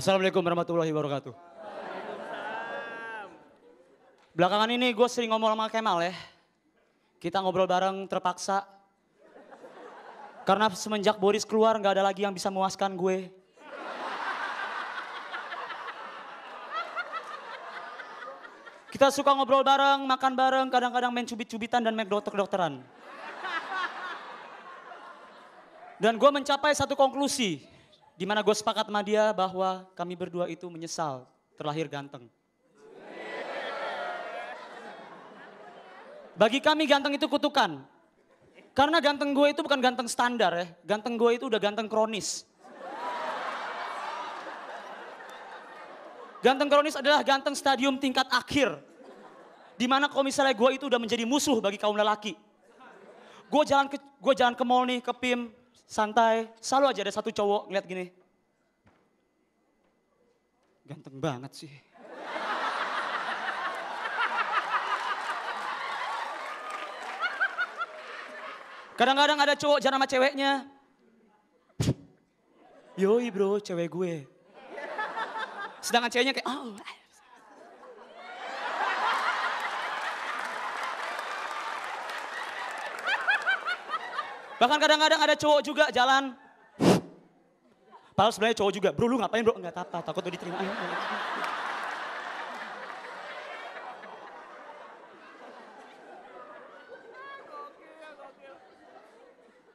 Assalamualaikum warahmatullahi wabarakatuh. Belakangan ini gue sering ngomong sama Kemal ya. Kita ngobrol bareng terpaksa. Karena semenjak Boris keluar gak ada lagi yang bisa memuaskan gue. Kita suka ngobrol bareng, makan bareng, kadang-kadang main cubit-cubitan dan main dokter-dokteran. Dan gue mencapai satu konklusi di mana gue sepakat sama dia bahwa kami berdua itu menyesal terlahir ganteng. Bagi kami ganteng itu kutukan. Karena ganteng gue itu bukan ganteng standar ya. Ganteng gue itu udah ganteng kronis. Ganteng kronis adalah ganteng stadium tingkat akhir. Dimana kalau misalnya gue itu udah menjadi musuh bagi kaum lelaki. Gue jalan gue jalan ke mall nih, ke PIM, santai. Selalu aja ada satu cowok ngeliat gini. Ganteng banget sih. Kadang-kadang ada cowok jalan sama ceweknya. Yoi bro, cewek gue. Sedangkan ceweknya kayak, oh, Bahkan kadang-kadang ada cowok juga jalan. Padahal sebenarnya cowok juga. Bro lu ngapain bro? Enggak apa-apa, takut tuh diterima.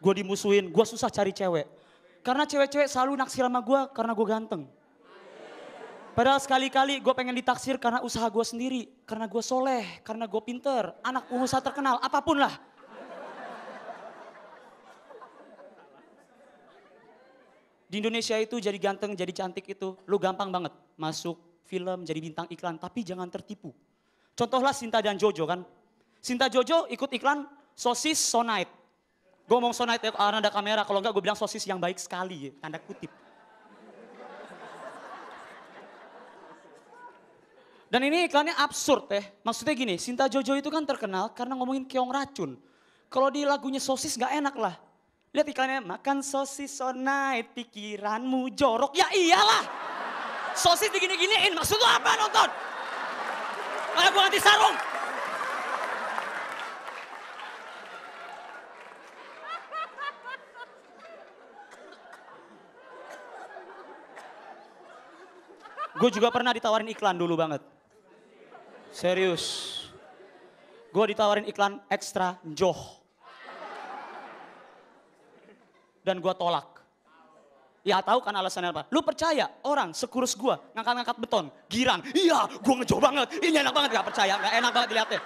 gue dimusuhin, gue susah cari cewek. Karena cewek-cewek selalu naksir sama gue karena gue ganteng. Padahal sekali-kali gue pengen ditaksir karena usaha gue sendiri, karena gue soleh, karena gue pinter, anak pengusaha terkenal, apapun lah. Di Indonesia itu jadi ganteng, jadi cantik itu, lu gampang banget masuk film, jadi bintang iklan, tapi jangan tertipu. Contohlah Sinta dan Jojo kan. Sinta Jojo ikut iklan sosis sonite. Gue ngomong sonite ya karena ah, ada kamera, kalau enggak gue bilang sosis yang baik sekali ya, tanda kutip. Dan ini iklannya absurd ya. Maksudnya gini, Sinta Jojo itu kan terkenal karena ngomongin keong racun. Kalau di lagunya sosis gak enak lah. Lihat iklannya, makan sosis so night, pikiranmu jorok. Ya iyalah. Sosis digini-giniin, maksud lu apa nonton? Mana gua ganti sarung? Gue juga pernah ditawarin iklan dulu banget. Serius. Gue ditawarin iklan ekstra joh dan gue tolak. Ya tahu kan alasannya apa? Lu percaya orang sekurus gue ngangkat-ngangkat beton, girang. Iya, gue ngejo banget. Ini enak banget gak percaya, gak enak banget dilihatnya.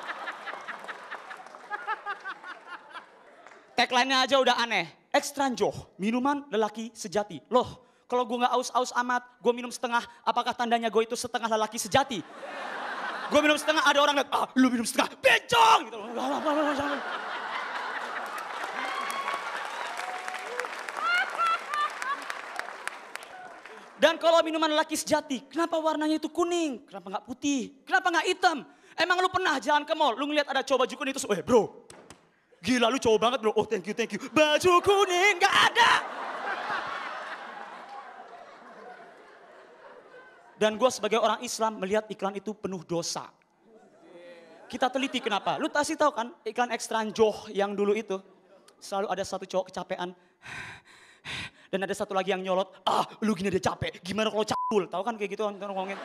Tagline-nya aja udah aneh. Ekstranjo, minuman lelaki sejati. Loh, kalau gue nggak aus-aus amat, gue minum setengah, apakah tandanya gue itu setengah lelaki sejati? Gue minum setengah, ada orang yang, ah lu minum setengah, bencong! Gitu. Dan kalau minuman laki sejati, kenapa warnanya itu kuning? Kenapa nggak putih? Kenapa nggak hitam? Emang lu pernah jalan ke mall, lu ngeliat ada cowok baju kuning itu, eh bro, gila lu cowok banget bro, oh thank you, thank you. Baju kuning nggak ada. Dan gue sebagai orang Islam melihat iklan itu penuh dosa. Kita teliti kenapa. Lu pasti tahu kan iklan ekstran Joh yang dulu itu. Selalu ada satu cowok kecapean dan ada satu lagi yang nyolot, ah lu gini dia capek, gimana kalau cabul? tau kan kayak gitu orang ngomongin.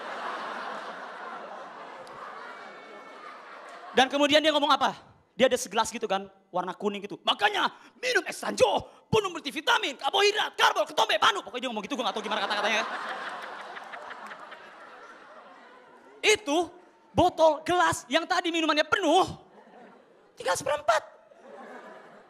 Dan kemudian dia ngomong apa? Dia ada segelas gitu kan, warna kuning gitu. Makanya minum es sanjo, bunuh multivitamin, karbohidrat, karbo, ketombe, panu. Pokoknya dia ngomong gitu, gue gak tau gimana kata-katanya kan. Itu botol gelas yang tadi minumannya penuh, tinggal seperempat.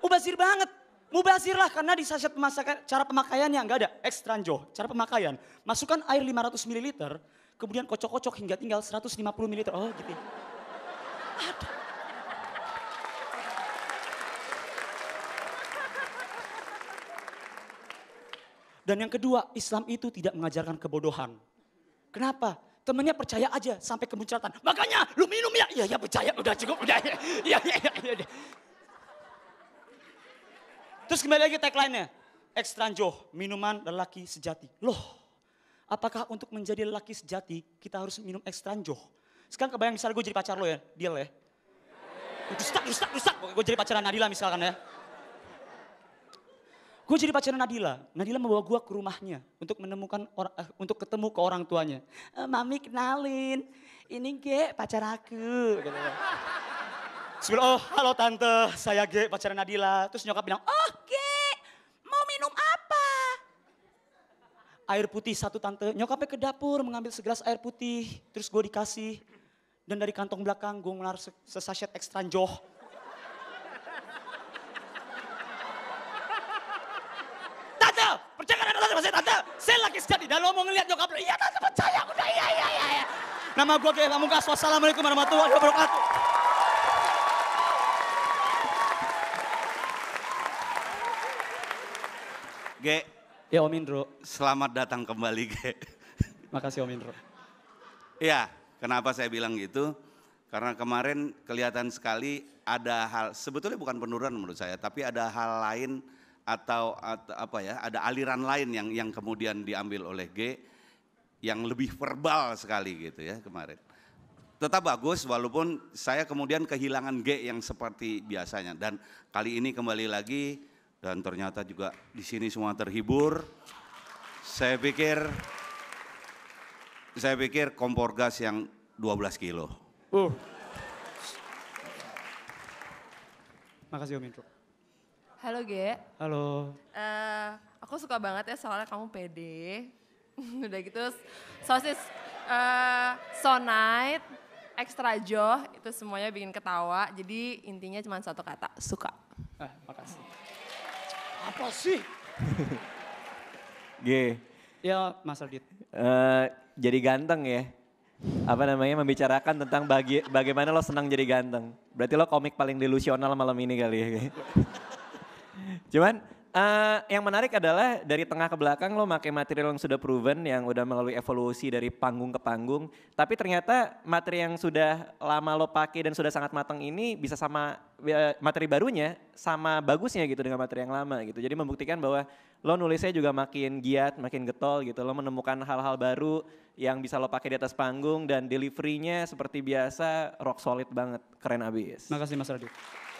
Ubazir banget. Mubazirlah karena di sachet pemasakan, cara pemakaiannya nggak ada. Ekstranjo, cara pemakaian. Masukkan air 500 ml, kemudian kocok-kocok hingga tinggal 150 ml. Oh gitu. Ya. Ada. Dan yang kedua, Islam itu tidak mengajarkan kebodohan. Kenapa? Temennya percaya aja sampai kemuncratan. Makanya lu minum ya. Iya, ya percaya. Udah cukup, udah. Ya, ya, ya, ya, ya. ya. Terus kembali lagi tagline-nya. Ekstranjo, minuman lelaki sejati. Loh, apakah untuk menjadi lelaki sejati kita harus minum ekstranjo? Sekarang kebayang misalnya gue jadi pacar lo ya, deal ya. Rusak, rusak, rusak. Gue jadi pacaran Nadila misalkan ya. Gue jadi pacaran Nadila. Nadila membawa gue ke rumahnya untuk menemukan orang, uh, eh, untuk ketemu ke orang tuanya. Eh, mami kenalin, ini gue pacar aku. Gitu. Kan. Sebelum, oh halo tante, saya G pacaran Nadila. Terus nyokap bilang, oh G, mau minum apa? Air putih satu tante, nyokapnya ke dapur mengambil segelas air putih. Terus gue dikasih. Dan dari kantong belakang gue ngelar se ekstra joh. Tante, percaya kan tante percaya tante? Saya lagi sedih dan lo mau ngeliat nyokap lo. Iya tante percaya, udah iya iya iya. iya. Nama gue G Pamungkas, wassalamualaikum warahmatullahi wabarakatuh. Ge. Ya Om Indro. Selamat datang kembali Ge. Makasih Om Indro. Iya, kenapa saya bilang gitu? Karena kemarin kelihatan sekali ada hal, sebetulnya bukan penurunan menurut saya, tapi ada hal lain atau, atau apa ya, ada aliran lain yang yang kemudian diambil oleh G yang lebih verbal sekali gitu ya kemarin. Tetap bagus walaupun saya kemudian kehilangan G yang seperti biasanya dan kali ini kembali lagi dan ternyata juga di sini semua terhibur. Saya pikir saya pikir kompor gas yang 12 kilo. Uh. Makasih Om Halo Ge. Halo. Uh, aku suka banget ya soalnya kamu pede. Udah gitu sosis uh, eh, so night, extra joh itu semuanya bikin ketawa. Jadi intinya cuma satu kata, suka. Ah, makasih. Apa sih? G. Ya, Mas Aldit. Uh, jadi ganteng ya. Apa namanya membicarakan tentang bagi, bagaimana lo senang jadi ganteng. Berarti lo komik paling delusional malam ini kali ya. Cuman Uh, yang menarik adalah dari tengah ke belakang lo pakai material yang sudah proven, yang udah melalui evolusi dari panggung ke panggung. Tapi ternyata materi yang sudah lama lo pakai dan sudah sangat matang ini bisa sama ya, materi barunya sama bagusnya gitu dengan materi yang lama gitu. Jadi membuktikan bahwa lo nulisnya juga makin giat, makin getol gitu. Lo menemukan hal-hal baru yang bisa lo pakai di atas panggung dan deliverynya seperti biasa rock solid banget, keren abis. Makasih Mas Radit.